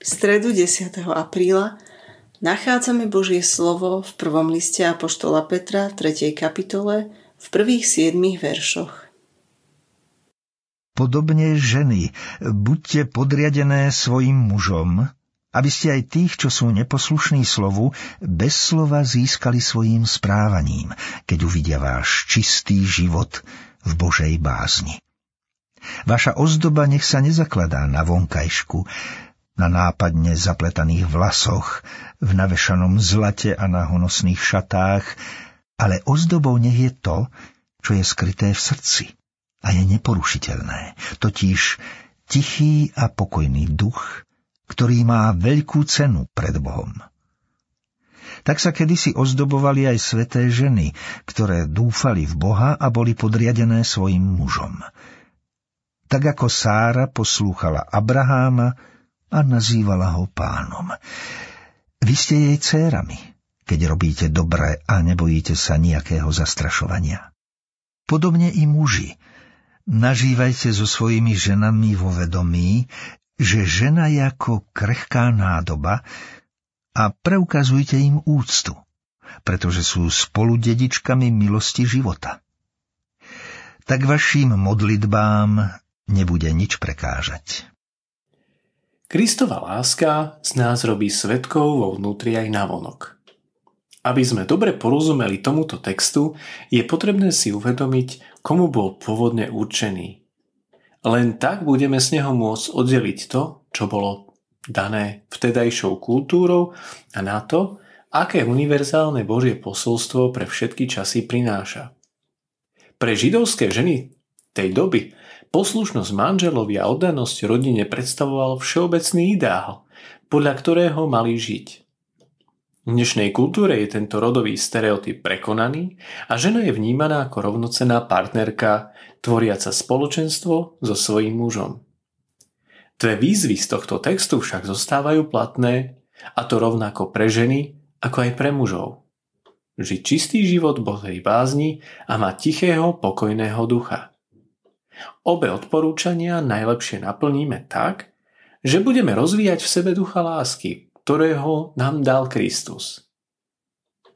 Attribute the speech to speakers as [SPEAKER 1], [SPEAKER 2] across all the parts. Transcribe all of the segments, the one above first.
[SPEAKER 1] V stredu 10. apríla nachádzame Božie slovo v prvom liste Apoštola Petra 3. kapitole v prvých 7 veršoch.
[SPEAKER 2] Podobne ženy, buďte podriadené svojim mužom, aby ste aj tých, čo sú neposlušní slovu, bez slova získali svojim správaním, keď uvidia váš čistý život v Božej bázni. Vaša ozdoba nech sa nezakladá na vonkajšku, na nápadne zapletaných vlasoch, v navešanom zlate a na honosných šatách, ale ozdobou nech je to, čo je skryté v srdci a je neporušiteľné, totiž tichý a pokojný duch, ktorý má veľkú cenu pred Bohom. Tak sa kedysi ozdobovali aj sveté ženy, ktoré dúfali v Boha a boli podriadené svojim mužom. Tak ako Sára poslúchala Abraháma, a nazývala ho pánom. Vy ste jej cérami, keď robíte dobré a nebojíte sa nejakého zastrašovania. Podobne i muži. Nažívajte so svojimi ženami vo vedomí, že žena je ako krehká nádoba a preukazujte im úctu, pretože sú spolu dedičkami milosti života. Tak vašim modlitbám nebude nič prekážať.
[SPEAKER 3] Kristova láska z nás robí svetkov vo vnútri aj vonok. Aby sme dobre porozumeli tomuto textu, je potrebné si uvedomiť, komu bol pôvodne určený. Len tak budeme z neho môcť oddeliť to, čo bolo dané vtedajšou kultúrou a na to, aké univerzálne Božie posolstvo pre všetky časy prináša. Pre židovské ženy tej doby poslušnosť manželovi a oddanosť rodine predstavoval všeobecný ideál, podľa ktorého mali žiť. V dnešnej kultúre je tento rodový stereotyp prekonaný a žena je vnímaná ako rovnocená partnerka, tvoriaca spoločenstvo so svojím mužom. Dve výzvy z tohto textu však zostávajú platné, a to rovnako pre ženy, ako aj pre mužov. Žiť čistý život Božej bázni a mať tichého, pokojného ducha. Obe odporúčania najlepšie naplníme tak, že budeme rozvíjať v sebe ducha lásky, ktorého nám dal Kristus.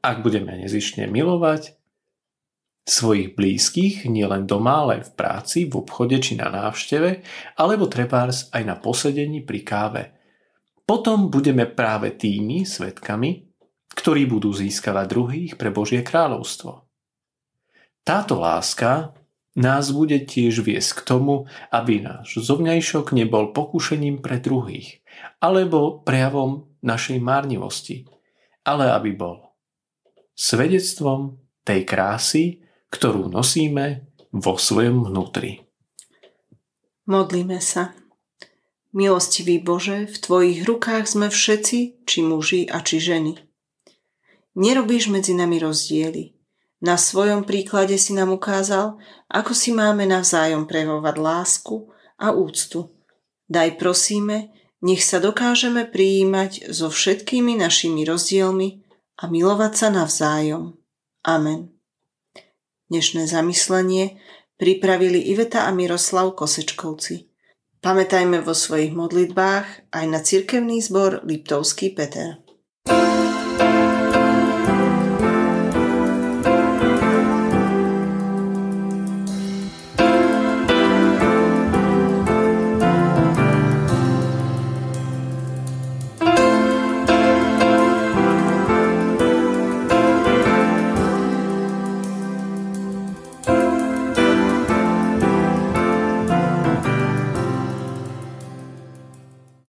[SPEAKER 3] Ak budeme nezišne milovať svojich blízkych nielen doma, ale v práci, v obchode či na návšteve, alebo trebárs aj na posedení pri káve. Potom budeme práve tými svetkami, ktorí budú získavať druhých pre Božie kráľovstvo. Táto láska nás bude tiež viesť k tomu, aby náš zovňajšok nebol pokušením pre druhých alebo prejavom našej márnivosti, ale aby bol svedectvom tej krásy, ktorú nosíme vo svojom vnútri.
[SPEAKER 1] Modlíme sa. Milostivý Bože, v Tvojich rukách sme všetci, či muži a či ženy. Nerobíš medzi nami rozdiely. Na svojom príklade si nám ukázal, ako si máme navzájom prejavovať lásku a úctu. Daj prosíme, nech sa dokážeme prijímať so všetkými našimi rozdielmi a milovať sa navzájom. Amen. Dnešné zamyslenie pripravili Iveta a Miroslav Kosečkovci. Pamätajme vo svojich modlitbách aj na cirkevný zbor Liptovský Peter. thank you